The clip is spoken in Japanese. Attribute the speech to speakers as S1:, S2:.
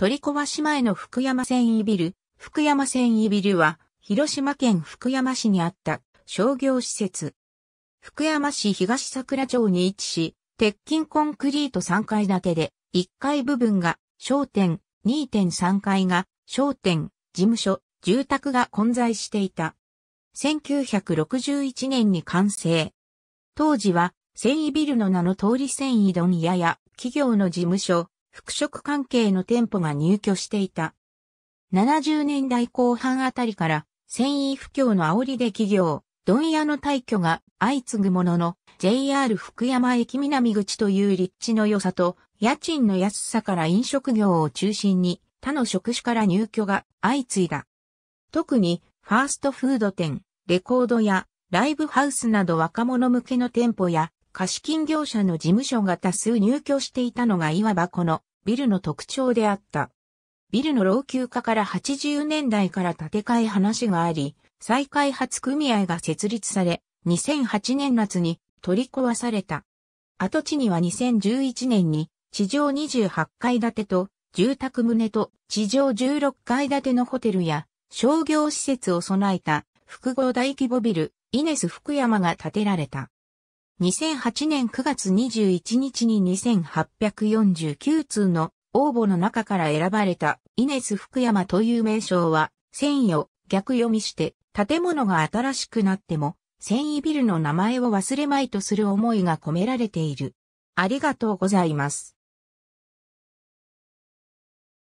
S1: 取り壊し前の福山線維ビル、福山線維ビルは、広島
S2: 県福山市にあった商業施設。福山市東桜町に位置し、鉄筋コンクリート3階建てで、1階部分が商店、2.3階が商店、事務所、住宅が混在していた。1961年に完成。当時は、繊維ビルの名の通り繊維問屋や企業の事務所、服飾関係の店舗が入居していた。70年代後半あたりから繊維不況の煽りで企業、問屋の退去が相次ぐものの JR 福山駅南口という立地の良さと家賃の安さから飲食業を中心に他の職種から入居が相次いだ。特にファーストフード店、レコード屋、ライブハウスなど若者向けの店舗や貸金業者の事務所が多数入居していたのがいわばこのビルの特徴であった。ビルの老朽化から80年代から建て替え話があり、再開発組合が設立され、2008年夏に取り壊された。跡地には2011年に地上28階建てと住宅棟と地上16階建てのホテルや商業施設を備えた複合大規模ビルイネス福山が建てられた。2008年9月21日に2849通の応募の中から選ばれたイネス福山という名称は、繊維を逆読みして、建物が新しくなっても、繊維ビルの名前を忘れまいとする思いが込めら
S1: れている。ありがとうございます。